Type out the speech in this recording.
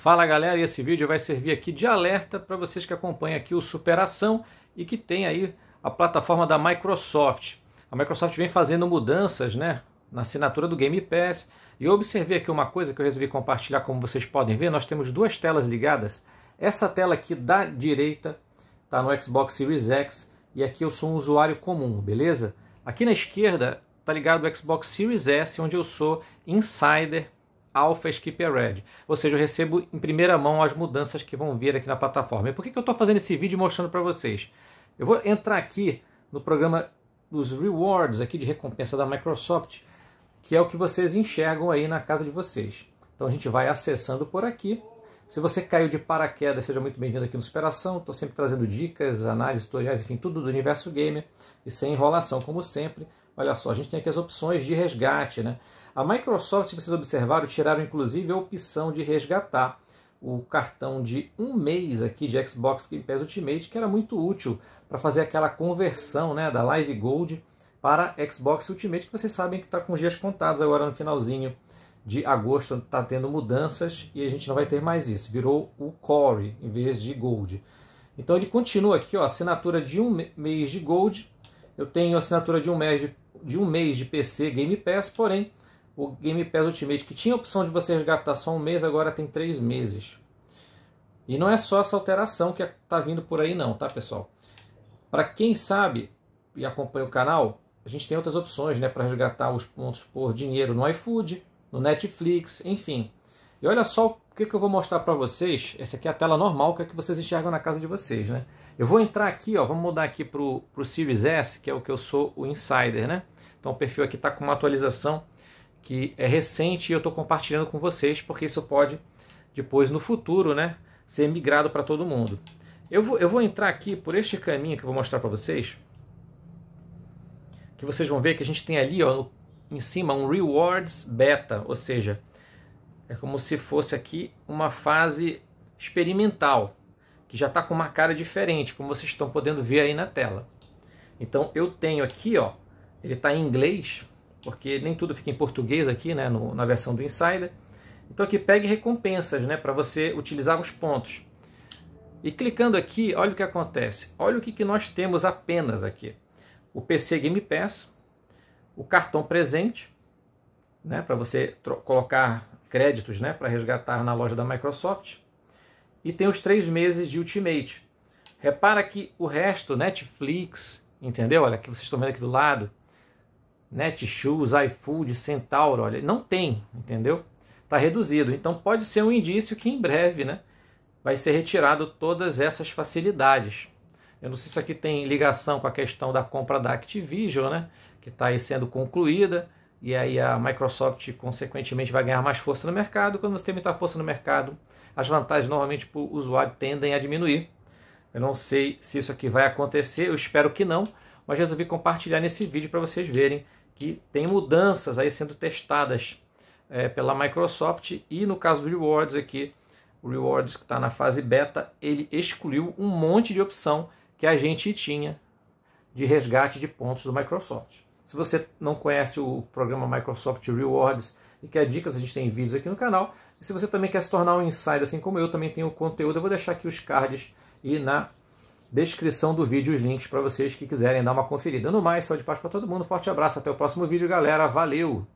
Fala galera, e esse vídeo vai servir aqui de alerta para vocês que acompanham aqui o Superação e que tem aí a plataforma da Microsoft. A Microsoft vem fazendo mudanças né, na assinatura do Game Pass e eu observei aqui uma coisa que eu resolvi compartilhar, como vocês podem ver, nós temos duas telas ligadas. Essa tela aqui da direita está no Xbox Series X e aqui eu sou um usuário comum, beleza? Aqui na esquerda está ligado o Xbox Series S, onde eu sou insider Alpha Skipper Red. Ou seja, eu recebo em primeira mão as mudanças que vão vir aqui na plataforma. E por que, que eu estou fazendo esse vídeo mostrando para vocês? Eu vou entrar aqui no programa dos rewards aqui de recompensa da Microsoft, que é o que vocês enxergam aí na casa de vocês. Então a gente vai acessando por aqui. Se você caiu de paraquedas, seja muito bem-vindo aqui no Superação. Estou sempre trazendo dicas, análises, tutoriais, enfim, tudo do universo gamer e sem enrolação, como sempre. Olha só, a gente tem aqui as opções de resgate. Né? A Microsoft, se vocês observaram, tiraram inclusive a opção de resgatar o cartão de um mês aqui de Xbox Game Pass Ultimate, que era muito útil para fazer aquela conversão né, da Live Gold para Xbox Ultimate, que vocês sabem que está com dias contados agora no finalzinho de agosto, está tendo mudanças e a gente não vai ter mais isso. Virou o Core em vez de Gold. Então ele continua aqui, ó, assinatura de um mês de Gold, eu tenho assinatura de um mês de de um mês de PC Game Pass, porém o Game Pass Ultimate, que tinha a opção de você resgatar só um mês, agora tem três meses. E não é só essa alteração que está é, vindo por aí não, tá pessoal? Para quem sabe e acompanha o canal, a gente tem outras opções né, para resgatar os pontos por dinheiro no iFood, no Netflix, enfim. E olha só que, que eu vou mostrar para vocês? Essa aqui é a tela normal, que é que vocês enxergam na casa de vocês, né? Eu vou entrar aqui, ó, vamos mudar aqui para o Series S, que é o que eu sou o Insider, né? Então o perfil aqui está com uma atualização que é recente e eu estou compartilhando com vocês, porque isso pode depois no futuro, né, ser migrado para todo mundo. Eu vou, eu vou entrar aqui por este caminho que eu vou mostrar para vocês, que vocês vão ver que a gente tem ali, ó, no, em cima um Rewards Beta, ou seja, é como se fosse aqui uma fase experimental, que já está com uma cara diferente, como vocês estão podendo ver aí na tela. Então eu tenho aqui, ó, ele está em inglês, porque nem tudo fica em português aqui, né, no, na versão do Insider. Então aqui pegue recompensas, né, para você utilizar os pontos. E clicando aqui, olha o que acontece. Olha o que, que nós temos apenas aqui. O PC Game Pass, o cartão presente, né, para você colocar créditos né, para resgatar na loja da Microsoft. E tem os três meses de Ultimate. Repara que o resto, Netflix, entendeu? Olha, que vocês estão vendo aqui do lado, Netshoes, iFood, Centauro, olha, não tem, entendeu? Está reduzido. Então pode ser um indício que em breve né, vai ser retirado todas essas facilidades. Eu não sei se aqui tem ligação com a questão da compra da Activision, né, que está aí sendo concluída e aí a Microsoft, consequentemente, vai ganhar mais força no mercado. Quando você tem muita força no mercado, as vantagens normalmente para o usuário tendem a diminuir. Eu não sei se isso aqui vai acontecer, eu espero que não, mas resolvi compartilhar nesse vídeo para vocês verem que tem mudanças aí sendo testadas é, pela Microsoft e no caso do Rewards aqui, o Rewards que está na fase beta, ele excluiu um monte de opção que a gente tinha de resgate de pontos do Microsoft. Se você não conhece o programa Microsoft Rewards e quer dicas, a gente tem vídeos aqui no canal. E se você também quer se tornar um insider, assim como eu, também tenho conteúdo. Eu vou deixar aqui os cards e na descrição do vídeo os links para vocês que quiserem dar uma conferida. No mais, saúde e paz para todo mundo. Forte abraço, até o próximo vídeo, galera. Valeu!